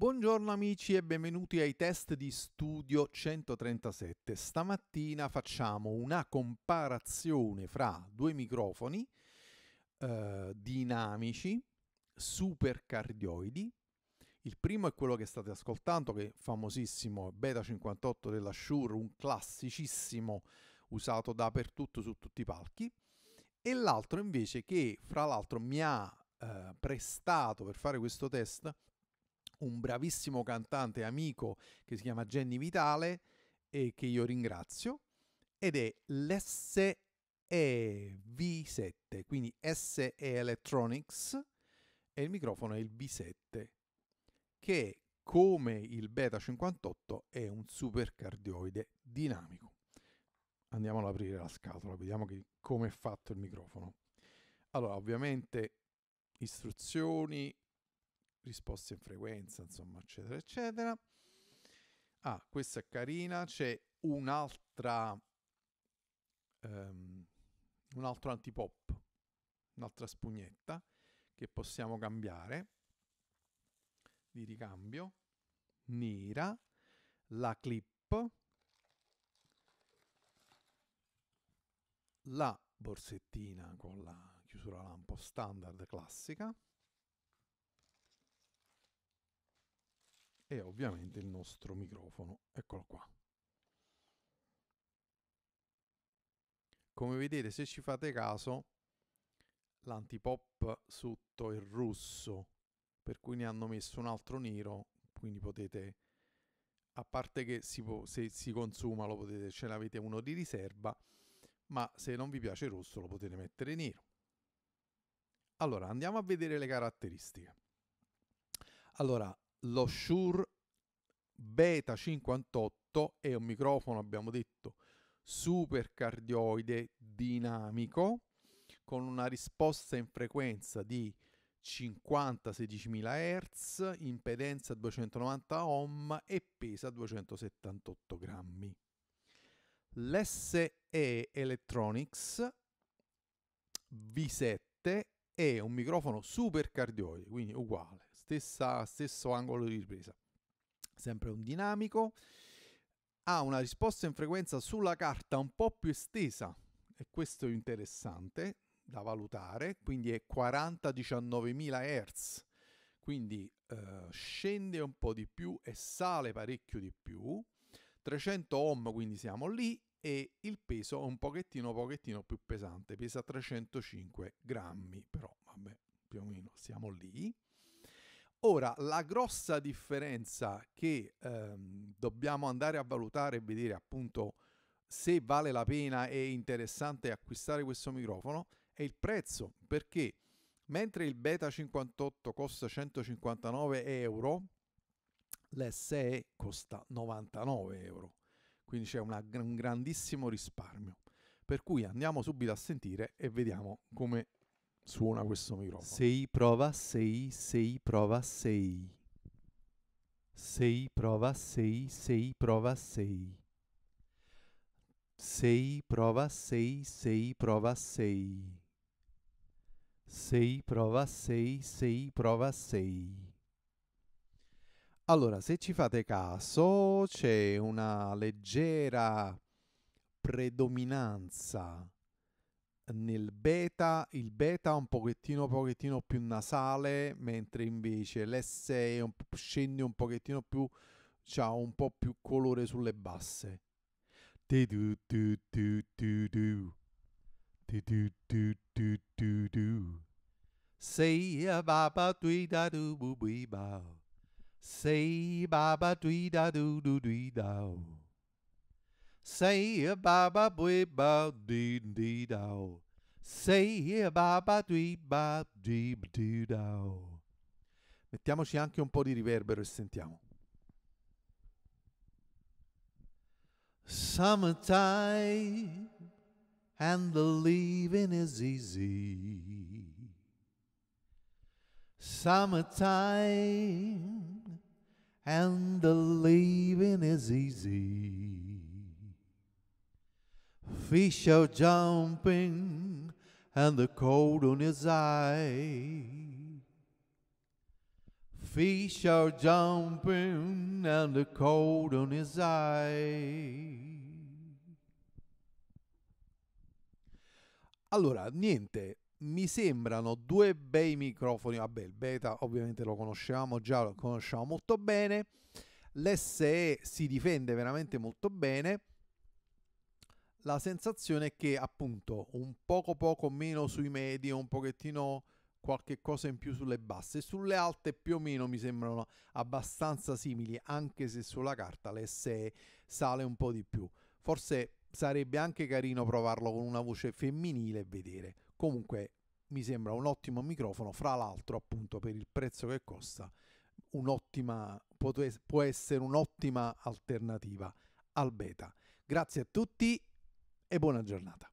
Buongiorno amici e benvenuti ai test di studio 137. Stamattina facciamo una comparazione fra due microfoni eh, dinamici supercardioidi. Il primo è quello che state ascoltando, che è famosissimo, Beta 58 della Shure, un classicissimo usato dappertutto su tutti i palchi. E l'altro invece che fra l'altro mi ha eh, prestato per fare questo test un bravissimo cantante amico che si chiama Jenny Vitale e che io ringrazio ed è l'SEV7, quindi SE Electronics e il microfono è il v 7 che come il Beta 58 è un supercardioide dinamico. Andiamo ad aprire la scatola, vediamo come è fatto il microfono. Allora, ovviamente istruzioni, risposte in frequenza, insomma, eccetera, eccetera. Ah, questa è carina, c'è un'altra, um, un altro antipop, un'altra spugnetta che possiamo cambiare di ricambio, nera, la clip, la borsettina con la chiusura lampo standard classica, e ovviamente il nostro microfono. Eccolo qua. Come vedete, se ci fate caso, l'antipop sotto è rosso, per cui ne hanno messo un altro nero, quindi potete a parte che si può, se si consuma lo potete, ce l'avete uno di riserva, ma se non vi piace rosso lo potete mettere nero. Allora andiamo a vedere le caratteristiche. Allora, lo Shure Beta 58 è un microfono, abbiamo detto, super cardioide dinamico con una risposta in frequenza di 50-16.000 Hz, impedenza 290 ohm e pesa 278 grammi. L'SE Electronics V7 è un microfono super cardioide, quindi uguale stessa, stesso angolo di ripresa. Sempre un dinamico, ha una risposta in frequenza sulla carta un po' più estesa, e questo è interessante da valutare, quindi è 40-19.000 Hz, quindi eh, scende un po' di più e sale parecchio di più, 300 ohm quindi siamo lì e il peso è un pochettino pochettino più pesante, pesa 305 grammi, però vabbè più o meno siamo lì. Ora, la grossa differenza che ehm, dobbiamo andare a valutare e vedere appunto se vale la pena e interessante acquistare questo microfono è il prezzo, perché mentre il Beta 58 costa 159 euro, l'SE costa 99 euro, quindi c'è una, un grandissimo risparmio. Per cui andiamo subito a sentire e vediamo come Suona questo microfono. Sei prova, sei, sei prova, sei. Sei prova, sei, sei prova, sei. Sei prova, sei, sei prova, sei. Sei prova, sei, sei prova, sei. Allora, se ci fate caso, c'è una leggera predominanza nel beta il beta è un pochettino, pochettino più nasale, mentre invece l'S scende un pochettino più, ha un po' più colore sulle basse. Sei baba tuida du bu bui bao. Sei baba tuida du du dui dao. Say a baba bui bao di di dao. Say ba Sei Mettiamoci anche un po' di riverbero e sentiamo. Summertime and the living is easy. Summertime and the living is easy. Fish are jumping and the cold on his eye. Fish are jumping and the cold on his eye. Allora, niente, mi sembrano due bei microfoni. Vabbè, il beta ovviamente lo conoscevamo già, lo conosciamo molto bene. L'SE si difende veramente molto bene la sensazione è che appunto un poco poco meno sui medi, un pochettino qualche cosa in più sulle basse, sulle alte più o meno mi sembrano abbastanza simili, anche se sulla carta l'SE sale un po' di più. Forse sarebbe anche carino provarlo con una voce femminile e vedere. Comunque mi sembra un ottimo microfono, fra l'altro appunto per il prezzo che costa, un'ottima può essere un'ottima alternativa al beta. Grazie a tutti e buona giornata.